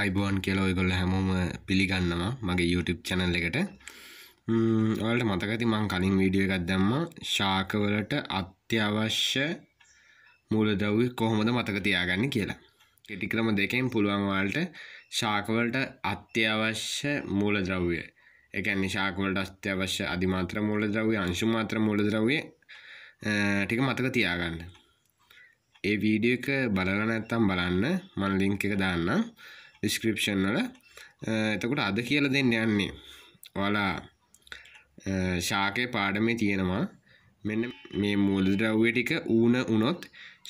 අයිබෝන් කියලා ඔයගොල්ල හැමෝම පිළිගන්නවා මගේ YouTube චැනල් එකට ඔයාලට මතක ඇති මං කලින් වීඩියෝ එකක් දැම්මා ශාකවලට අත්‍යවශ්‍ය මූලද්‍රව්‍ය කොහොමද මතක තියාගන්නේ කියලා. කෙටි ක්‍රම දෙකෙන් පුළුවන් ඔයාලට ශාකවලට අත්‍යවශ්‍ය මූලද්‍රව්‍ය ඒ කියන්නේ ශාකවලට අත්‍යවශ්‍ය අධිමාත්‍ර මූලද්‍රව්‍ය අංශු මාත්‍ර මූලද්‍රව්‍ය ටික මතක තියාගන්න. ඒ වීඩියෝ එක බලලා නැත්තම් බලන්න මම ලින්ක් එක දාන්නම්. ඩිස්ක්‍රිප්ෂන් වල එතකොට අද කියලා දෙන්න යන්නේ ඔයාලා ශාකය පාඩමේ තියෙනවා මෙන්න මේ මුල්ද්‍රව්‍ය ටික ඌන වුණොත්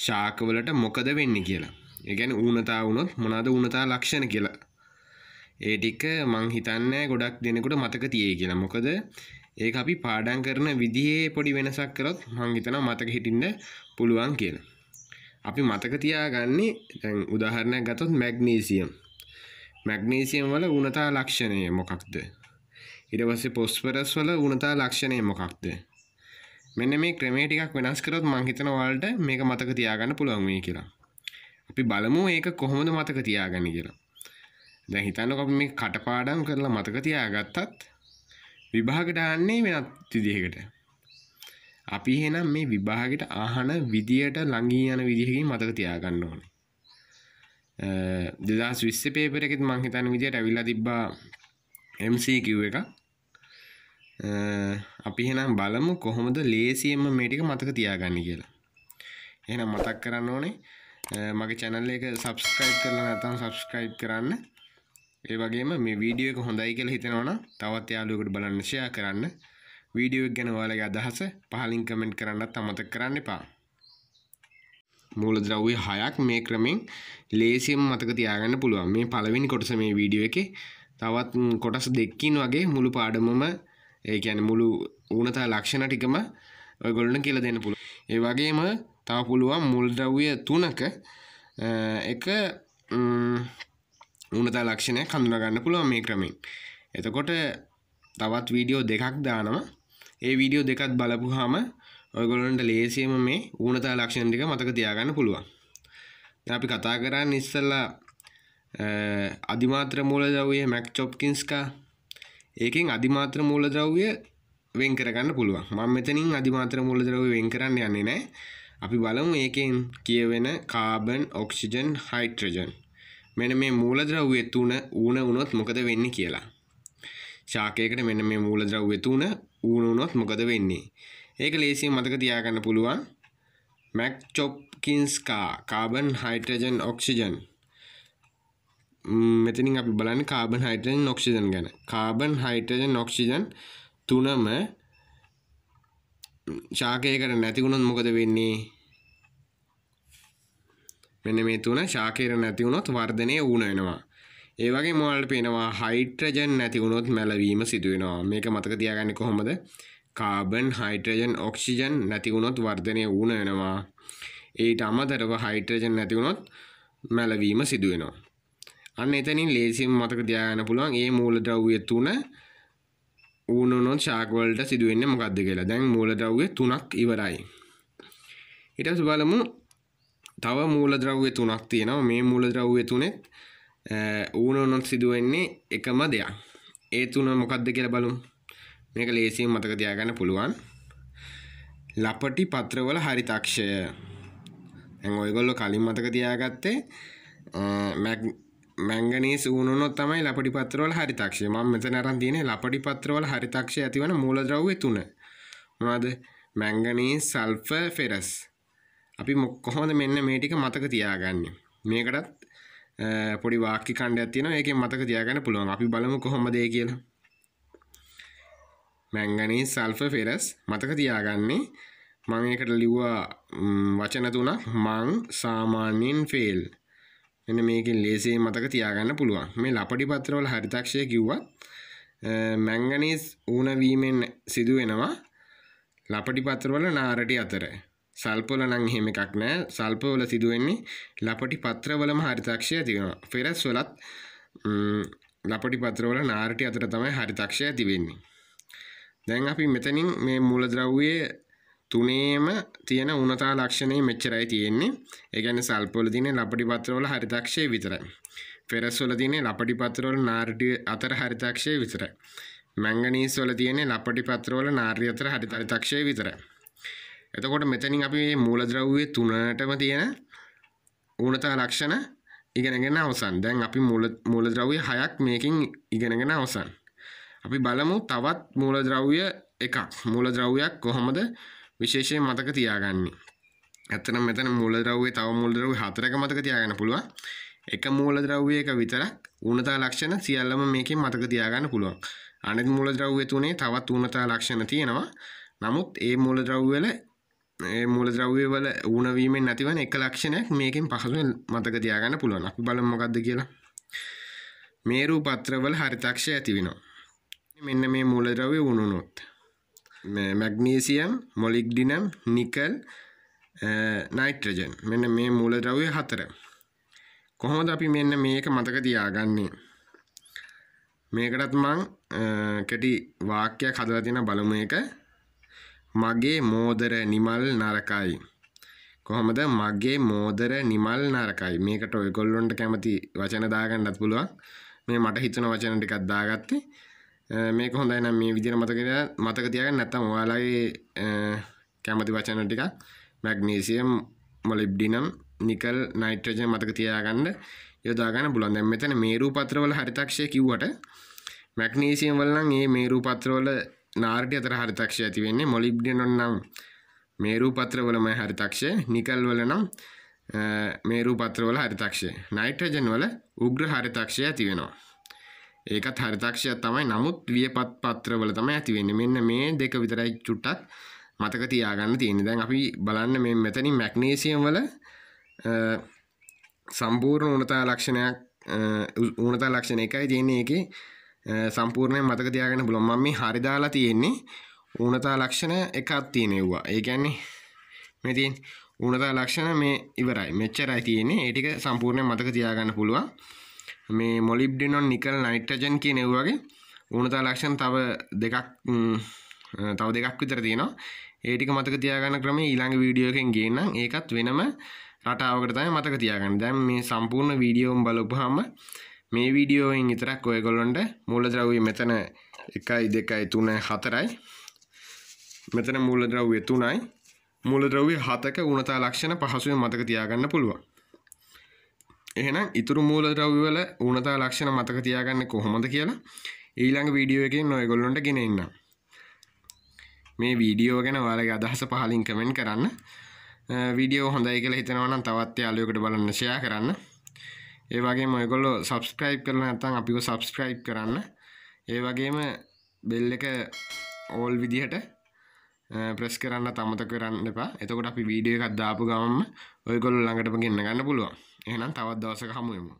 ශාකවලට මොකද වෙන්නේ කියලා. ඒ කියන්නේ ඌනතා වුණොත් මොනවාද ඌනතා ලක්ෂණ කියලා. ඒ ටික මං හිතන්නේ ගොඩක් දෙනෙකුට මතක තියෙයි කියලා. මොකද ඒක අපි පාඩම් කරන විදිහේ පොඩි වෙනසක් කරොත් මං හිතනවා මතක හිටින්න පුළුවන් කියලා. අපි මතක තියාගන්නේ දැන් උදාහරණයක් ගත්තොත් මැග්නීසියම් මැග්නීසියම් වල ඌනතා ලක්ෂණය මොකක්ද ඊට පස්සේ පොස්ෆරස් වල ඌනතා ලක්ෂණය මොකක්ද මෙන්න මේ ක්‍රමේ ටිකක් වෙනස් කරොත් මං හිතනවා ඔයාලට මේක මතක තියාගන්න පුළුවන් වෙයි කියලා අපි බලමු ඒක කොහොමද මතක තියාගන්නේ කියලා දැන් හිතන්නකො අපි මේ කටපාඩම් කරලා මතක තියාගත්තත් විභාග දාන්නේ වෙනත් විදිහකට අපි එහෙනම් මේ විභාගෙට අහන විදියට ළඟී යන විදිහකින් මතක තියාගන්න ඕනේ. දෙදස් විස්ස පේපරකෙත් මංහිතන විදියට ඇවිල්ලා තිබ්බා MCQ එක අපි හෙනම් බලමු කොහොමද ලේසියෙන්ම මේටික මතක තියාගන්න කියලා එහෙනම් මතක් කරන්න ඕනේ මගේ චැනල් එක සබස්ක්‍රයිබ් කරලා නැතම් සබස්ක්‍රයිබ් කරන්න ඒ වගේම මේ වීඩියෝ එක හොඳයි කියලා හිතෙනවනම් තවත් යාළුවෙකුට බලන්න ෂෙයා කරන්න වීඩියෝ එක ගැන ඔයාලගේ අදහස පහලින් කමෙන්ට් කරන්නත් අමතක කරන්න එපා මූලද්‍රව්‍ය හයක් මේ ක්‍රමෙන් ලේසියෙන් මතක තියාගන්න පුළුවන් මේ පළවෙනි කොටස මේ වීඩියෝ එකේ තවත් කොටස් දෙකකින් වගේ මුළු පාඩමම ඒ කියන්නේ මුළු ඌනතා ලක්ෂණ ටිකම ඔයගොල්ලන්ට කියලා දෙන්න පුළුවන්. ඒ වගේම තව පුළුවන් මූලද්‍රව්‍ය තුනක එක ඌනතා ලක්ෂණයක් හඳුනා ගන්න පුළුවන් මේ ක්‍රමෙන්. එතකොට තවත් වීඩියෝ දෙකක් දානවා. ඒ වීඩියෝ දෙකත් බලපුවාම ඔයගොල්ලන්ට ලේසියෙන්ම මේ ඌනතා ලක්ෂණ ටික මතක තියාගන්න පුළුවන්. දැන් අපි කතා කරන්නේ ඉස්සෙල්ලා අධිමාත්‍ර මූලද්‍රව්‍ය මැක් චොප්කින්ස්කා ඒකෙන් අධිමාත්‍ර මූලද්‍රව්‍ය වෙන් කරගන්න පුළුවන්. මම මෙතනින් අධිමාත්‍ර මූලද්‍රව්‍ය වෙන් කරන්න යන්නේ නැහැ. අපි බලමු ඒකෙන් කියවෙන කාබන්, ඔක්සිජන්, හයිඩ්‍රජන්. මෙන්න මේ මූලද්‍රව්‍ය තුන ඌන වුණොත් මොකද වෙන්නේ කියලා. ශාකයකට මෙන්න මේ මූලද්‍රව්‍ය තුන ඌන වුණොත් මොකද වෙන්නේ? ඒක ලේසියෙන් මතක තියාගන්න පුළුවන් මැක් චොප්කින්ස් කා කාබන් හයිඩ්‍රජන් ඔක්සිජන් මෙතනින් අපි බලන්නේ කාබන් හයිඩ්‍රජන් ඔක්සිජන් ගැන කාබන් හයිඩ්‍රජන් ඔක්සිජන් තුනම ශාකයකට නැති වුණොත් මොකද වෙන්නේ මෙන්න මේ තුන ශාකයට නැති වුණොත් වර්ධනය වුණ වෙනවා ඒ වගේ මොවල්ට පේනවා හයිඩ්‍රජන් නැති වුණොත් මැලවීම සිදු වෙනවා මේක මතක තියාගන්නේ කොහොමද කාබන් හයිට්‍රජන් ඔක්සිජන් නැතිවුණොත් වර්ධනය වුණ වෙනවා ඒට අමතරව හයිට්‍රජන් නැතිවුණොත් මැලවීම සිදුවෙනවා අන්න එතනින් ලේසිම් මතක දයාගන පුළුවන් ඒ මූල ද්‍රව්‍ය තුන ඌනොනොත් ශාකවලට සිදුවෙන්න මොකක්ද කියලා දැන් මූලද්‍රව්‍ය තුනක් ඉවරයි. ඊට පස්සේ බලමු තව මූලද්‍රව්‍ය තුනක් තියෙනවා. මේ මූලද්‍රව්‍ය තුනෙත් ඌනොනොත් සිදුවෙන්නේ එකම දෙයක්. ඒ තුන මොකක්ද කියලා බලමු. මේක ලේසියෙන් මතක තියාගන්න පුළුවන් ලපටි පත්‍රවල හරිතක්ෂය දැන් ඔයගොල්ලෝ කලින් මතක තියාගත්තේ මැංගනීස් ඌනොත් තමයි ලපටි පත්‍රවල හරිතක්ෂය මම මෙතන අරන් තියෙන්නේ ලපටි පත්‍රවල හරිතක්ෂය ඇතිවන මූලද්‍රව්‍ය තුන මොනවද මැංගනීස් සල්ෆර් ෆෙරස් අපි කොහොමද මෙන්න මේ ටික මතක තියාගන්නේ මේකටත් පොඩි වාක්‍ය කණ්ඩයක් තියෙනවා ඒකෙන් මතක තියාගන්න පුළුවන් අපි බලමු කොහොමද ඒ කියලා මැංගනී සල්ෆ ෆෙරස් මතක තියාගන්නේ මං ඒකට ලිව්වා වචන තුනක් මං සාමාන්‍යයෙන් ෆේල් එන්න මේකෙන් ලේසියෙන් මතක තියාගන්න පුළුවන් මේ ලපටි පත්‍රවල හරිතක්ෂය කිව්වත් මැංගනීස් ඌනවීමෙන් සිදුවෙනවා ලපටි පත්‍රවල නාරටි අතර සල්පොල නම් එහෙම එකක් නෑ සල්පවල සිදුවෙන්නේ ලපටි පත්‍රවලම හරිතක්ෂය තිබෙනවා ෆෙරස් වලත් ලපටි පත්‍රවල නාරටි අතර තමයි හරිතක්ෂය තිබෙන්නේ දැන් අපි මෙතනින් මේ මූලද්‍රව්‍යයේ තුනේම තියෙන උනතා ලක්ෂණය මෙච්චරයි තියෙන්නේ. ඒ කියන්නේ සල්පවල තියෙන ලපටි පත්‍රවල හරිතක්ෂය විතරයි. ෆෙරස් වල තියෙන ලපටි පත්‍රවල නාර්ඩි අතර හරිතක්ෂය විතරයි. මැංගනීස් වල තියෙන ලපටි පත්‍රවල නාර්ඩි අතර හරිතක්ෂය විතරයි. එතකොට මෙතනින් අපි මේ මූලද්‍රව්‍ය තුනටම තියෙන උනතා ලක්ෂණ ඉගෙනගෙන අවසන්. දැන් අපි මූලද්‍රව්‍ය හයක් මේකෙන් ඉගෙනගෙන අවසන්. අපි බලමු තවත් මූලද්‍රව්‍ය එකක් මූලද්‍රව්‍යයක් කොහොමද විශේෂයෙන් මතක තියාගන්නේ. ඇත්තනම් මෙතන මූලද්‍රව්‍ය තව මූලද්‍රව්‍ය හතරක මතක තියාගන්න පුළුවන්. එක මූලද්‍රව්‍යයක විතරක් ඌනතා ලක්ෂණ සියල්ලම මේකෙන් මතක තියාගන්න පුළුවන්. අනෙත් මූලද්‍රව්‍ය තුනේ තවත් ඌනතා ලක්ෂණ තියෙනවා. නමුත් ඒ මූලද්‍රව්‍ය වල ඒ මූලද්‍රව්‍ය වල ඌණ වීමෙන් නැතිවෙන එක ලක්ෂණයක් මේකෙන් පහසුවෙන් මතක තියාගන්න පුළුවන්. අපි බලමු මොකද්ද කියලා. මේරු පත්‍රවල හරිතක්ෂය ඇති වෙනවා. මෙන්න මේ මූලද්‍රව්‍ය උණුනොත් මැග්නීසියම් මොලිග්ඩිනම් නිකල් නයිට්‍රජන් මෙන්න මේ මූලද්‍රව්‍ය හතර කොහොමද අපි මෙන්න මේක මතක තියාගන්නේ මේකටත් මං කෙටි වාක්‍යයක් හදලා තියෙන බලමු එක මගේ මෝදර නිමල් නරකයි කොහොමද මගේ මෝදර නිමල් නරකයි මේකට ඔයගොල්ලොන්ට කැමති වචන දාගන්නත් පුළුවන් මේ මට හිතන වචන ටිකක් දාගත්තේ මේක හොඳයි නම් මේ විදිහට මතක මතක තියාගන්න නැත්නම් ඔයාලගේ කැමති වචන ටික මැග්නීසියම් මොලිබ්ඩිනම් නිකල් නයිට්‍රජන් මතක තියාගන්න යොදා ගන්න පුළුවන්. දැන් මෙතන මේරු පත්‍රවල හරිතක්ෂය කිව්වට මැග්නීසියම් වල නම් මේ මේරු පත්‍රවල නාර්ටි අතර හරිතක්ෂය ඇති වෙන්නේ මොලිබ්ඩිනම් නම් මේරු පත්‍රවලම හරිතක්ෂය නිකල් වල නම් මේරු පත්‍රවල හරිතක්ෂය නයිට්‍රජන් වල උග්‍ර හරිතක්ෂය ඇති වෙනවා. ඒකත් හරිතක්ෂයක් තමයි නමුත් වියපත් පත්‍රවල තමයි ඇති වෙන්නේ මෙන්න මේ දෙක විතරයි චුට්ටක් මතක තියාගන්න තියෙන්නේ දැන් අපි බලන්න මේ මෙතනින් මැග්නීසියම් වල සම්පූර්ණ ඌනතා ලක්ෂණයක් ඌනතා ලක්ෂණ එකයි තියෙන්නේ ඒකේ සම්පූර්ණයෙන් මතක තියාගන්න පුළුවන් මම මේ හරි දාලා තියෙන්නේ ඌනතා ලක්ෂණ එකක් තියෙන ඒවා ඒ කියන්නේ මේ තියෙන ඌනතා ලක්ෂණ මේ ඉවරයි මෙච්චරයි තියෙන්නේ ඒ ටික සම්පූර්ණයෙන් මතක තියාගන්න පුළුවන් මේ මොලිබ්ඩිනොන් නිකල් නයිට්‍රජන් කියන වගේ ඕනතා ලක්ෂණ තව දෙකක් තව දෙකක් විතර තියෙනවා ඒටික මතක තියාගන්න ක්‍රම ඊළඟ වීඩියෝකෙන් ගේන්න ඒකත් වෙනම රටාවකට තමයි මතක තියාගන්න දැන් මේ සම්පූර්ණ වීඩියෝම් බලපුවාම මේ වීඩියෝයෙන් විතරක් ඔයගොල්ලන්ට මූලද්‍රව්‍ය මෙතන 1 2 3 4යි මෙතන මූලද්‍රව්‍ය 3යි මූලද්‍රව්‍ය 7ක ගුණතා ලක්ෂණ පහසුවෙන් මතක තියාගන්න පුළුවන් එහෙනම් ඉතුරු මූලද්‍රව්‍යවල ඌනතා ලක්ෂණ මතක තියාගන්නේ කොහොමද කියලා ඊළඟ වීඩියෝ එකෙන් ඔයගොල්ලන්ට ගෙන එන්නම්. මේ වීඩියෝ ගැන ඔයාලගේ අදහස පහලින් කමෙන්ට් කරන්න. වීඩියෝ හොඳයි කියලා හිතනවා නම් තවත් යාළුවෙකුට බලන්න ෂෙයා කරන්න. ඒ වගේම ඔයගොල්ලෝ subscribe කරලා නැත්නම් අපිව subscribe කරන්න. ඒ වගේම bell එක all විදිහට ප්‍රෙස් කරන්න අමතක කරන්න එපා. එතකොට අපි වීඩියෝ එකක් දාපු ගමන්ම ඔයගොල්ලෝ ළඟටම ගෙන්න ගන්න පුළුවන්. එහෙනම් තවත් දවසක හමුවෙමු